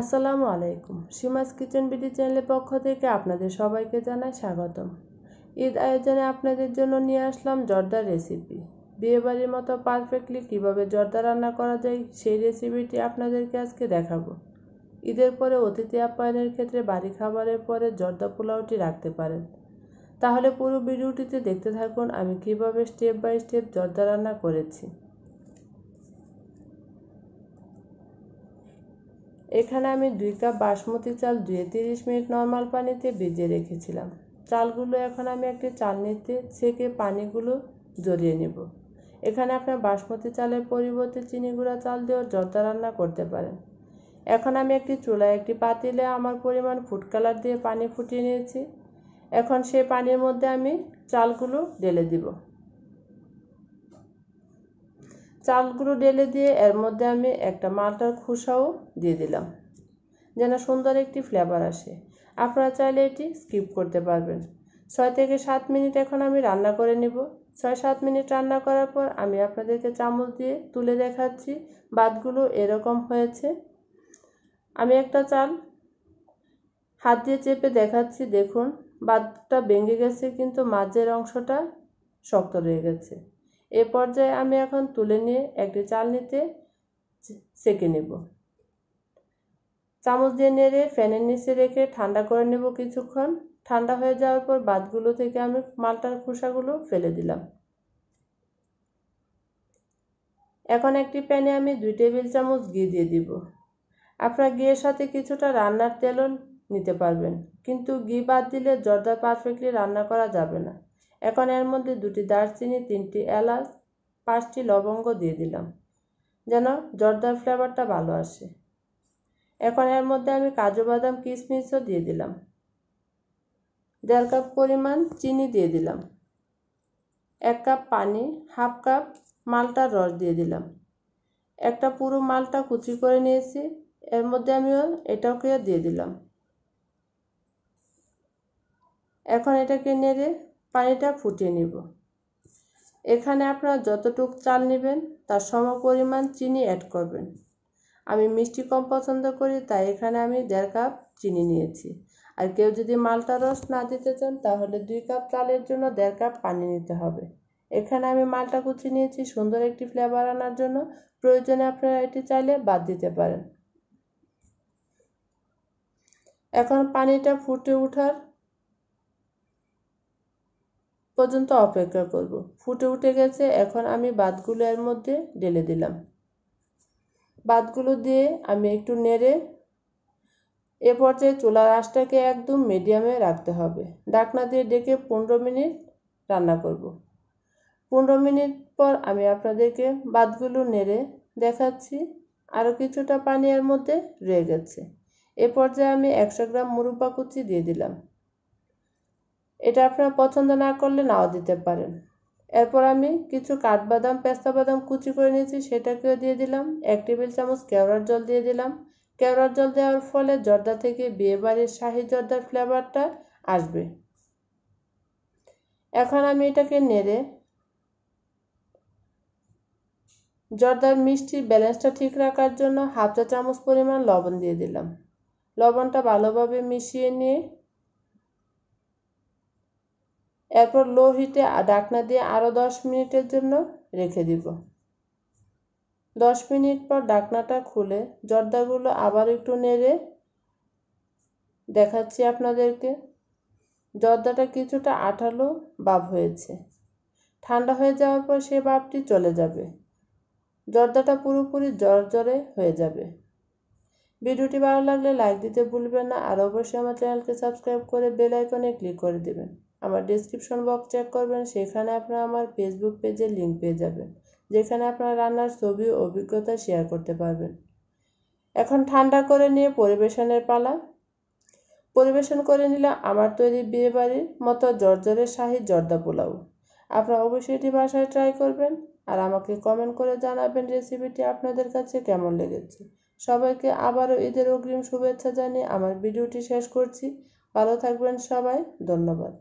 আসসালামু আলাইকুম সীমাস kitchen BD চ্যানেলের পক্ষ থেকে আপনাদের সবাইকে জানাই স্বাগতম ঈদ আয়োজনে আপনাদের জন্য নিয়ে আসলাম জর্দার রেসিপি বিয়েবাড়ির মতো পারফেক্টলি কীভাবে জর্দা রান্না করা যায় সেই রেসিপিটি আপনাদেরকে আজকে দেখাবো ঈদের পরে অতিথি আপ্যায়নের ক্ষেত্রে বাড়ি খাবারের পরে জর্দা পোলাওটি রাখতে পারেন তাহলে পুরো ভিডিওটিতে দেখতে থাকুন আমি কিভাবে স্টেপ বাই স্টেপ জর্দা রান্না করেছি এখানে আমি দুই কাপ বাসমতি চাল দুয়ে তিরিশ মিনিট নর্মাল পানিতে ভিজিয়ে রেখেছিলাম চালগুলো এখন আমি একটি চালনিতে ছেঁকে পানিগুলো জড়িয়ে নেব এখানে আপনার বাসমতি চালের পরিবর্তে চিনি গুঁড়া চাল দিয়েও জর্দা রান্না করতে পারেন এখন আমি একটি চুলায় একটি পাতিলে আমার পরিমাণ ফুড কালার দিয়ে পানি ফুটিয়ে নিয়েছি এখন সেই পানির মধ্যে আমি চালগুলো ঢেলে দিব চালগুলো ঢেলে দিয়ে এর মধ্যে আমি একটা মালটার খোসাও দিয়ে দিলাম যেন সুন্দর একটি ফ্লেভার আসে আপনারা চাইলে এটি স্কিপ করতে পারবেন ছয় থেকে সাত মিনিট এখন আমি রান্না করে নেব ছয় সাত মিনিট রান্না করার পর আমি আপনাদেরকে চামচ দিয়ে তুলে দেখাচ্ছি বাতগুলো এরকম হয়েছে আমি একটা চাল হাত দিয়ে চেপে দেখাচ্ছি দেখুন বাতটা ভেঙে গেছে কিন্তু মাঝের অংশটা শক্ত রয়ে গেছে এ পর্যায়ে আমি এখন তুলে নিয়ে একটি চালনিতে সেঁকে নেব চামচ দিয়ে নেড়ে ফ্যানের নিচে রেখে ঠান্ডা করে নেব কিছুক্ষণ ঠান্ডা হয়ে যাওয়ার পর বাদগুলো থেকে আমি মালটার খোসাগুলো ফেলে দিলাম এখন একটি প্যানে আমি দুই টেবিল চামচ ঘি দিয়ে দিব আপনার ঘিয়ের সাথে কিছুটা রান্নার তেলও নিতে পারবেন কিন্তু ঘি বাদ দিলে জর্দা পারফেক্টলি রান্না করা যাবে না এখন এর মধ্যে দুটি দারচিনি তিনটি এলাচ পাঁচটি লবঙ্গ দিয়ে দিলাম যেন জর্দার ফ্লেভারটা ভালো আসে এখন এর মধ্যে আমি কাজু বাদাম কিশমিশও দিয়ে দিলাম দেড় কাপ পরিমাণ চিনি দিয়ে দিলাম এক কাপ পানি হাফ কাপ মালটার রস দিয়ে দিলাম একটা পুরো মালটা কুচি করে নিয়েছি এর মধ্যে আমি এটাকেও দিয়ে দিলাম এখন এটাকে নেড়ে পানিটা ফুটিয়ে নিব এখানে আপনারা যতটুক চাল নেবেন তার সমপরিমাণ চিনি অ্যাড করবেন আমি মিষ্টি কম পছন্দ করি তাই এখানে আমি দেড় কাপ চিনি নিয়েছি আর কেউ যদি মালটা রস না দিতে চান তাহলে দুই কাপ চালের জন্য দেড় কাপ পানি নিতে হবে এখানে আমি মালটা কুচি নিয়েছি সুন্দর একটি ফ্লেভার আনার জন্য প্রয়োজনে আপনারা এটি চাইলে বাদ দিতে পারেন এখন পানিটা ফুটে ওঠার পর্যন্ত অপেক্ষা করব। ফুটে উঠে গেছে এখন আমি বাদগুলো এর মধ্যে ঢেলে দিলাম বাদগুলো দিয়ে আমি একটু নেড়ে এ পর্যায়ে চুলার আঁশটাকে একদম মিডিয়ামে রাখতে হবে ডাকনা দিয়ে ডেকে পনেরো মিনিট রান্না করব। পনেরো মিনিট পর আমি আপনাদেরকে বাদগুলো নেড়ে দেখাচ্ছি আরও কিছুটা পানি এর মধ্যে রয়ে গেছে এ পর্যায়ে আমি একশো গ্রাম মুরুব্বা কুচি দিয়ে দিলাম এটা আপনার পছন্দ না করলে নাও দিতে পারেন এরপর আমি কিছু কাঠবাদাম পেস্তা বাদাম কুচি করে নিয়েছি সেটাকেও দিয়ে দিলাম এক টেবিল চামচ কেওড়ার জল দিয়ে দিলাম কেওড়ার জল দেওয়ার ফলে জর্দা থেকে বিয়ে বাড়ির শাহি জর্দার ফ্লেভারটা আসবে এখন আমি এটাকে নেড়ে জর্দার মিষ্টির ব্যালেন্সটা ঠিক রাখার জন্য হাফ চা চামচ পরিমাণ লবণ দিয়ে দিলাম লবণটা ভালোভাবে মিশিয়ে নিয়ে এরপর লো হিটে ডাকনা দিয়ে আরও দশ মিনিটের জন্য রেখে দিব দশ মিনিট পর ডাকনাটা খুলে জর্দাগুলো আবার একটু নেড়ে দেখাচ্ছি আপনাদেরকে জর্দাটা কিছুটা আঠালো বাপ হয়েছে ঠান্ডা হয়ে যাওয়ার পর সে বাপটি চলে যাবে জর্দাটা পুরোপুরি জর্জরে হয়ে যাবে ভিডিওটি ভালো লাগলে লাইক দিতে ভুলবেন না আর অবশ্যই আমার চ্যানেলকে সাবস্ক্রাইব করে বেল আইকনে ক্লিক করে দেবেন আমার ডিসক্রিপশন বক্স চেক করবেন সেখানে আপনারা আমার ফেসবুক পেজের লিঙ্ক পেয়ে যাবেন যেখানে আপনারা রান্নার ছবি অভিজ্ঞতা শেয়ার করতে পারবেন এখন ঠান্ডা করে নিয়ে পরিবেশনের পালা পরিবেশন করে নিলে আমার তৈরি বিয়েবাড়ির মতো জর্জরের শাহি জর্দা পোলাও আপনারা অবশ্যই এটি বাসায় ট্রাই করবেন আর আমাকে কমেন্ট করে জানাবেন রেসিপিটি আপনাদের কাছে কেমন লেগেছে সবাইকে আবারও ঈদের অগ্রিম শুভেচ্ছা জানিয়ে আমার ভিডিওটি শেষ করছি ভালো থাকবেন সবাই ধন্যবাদ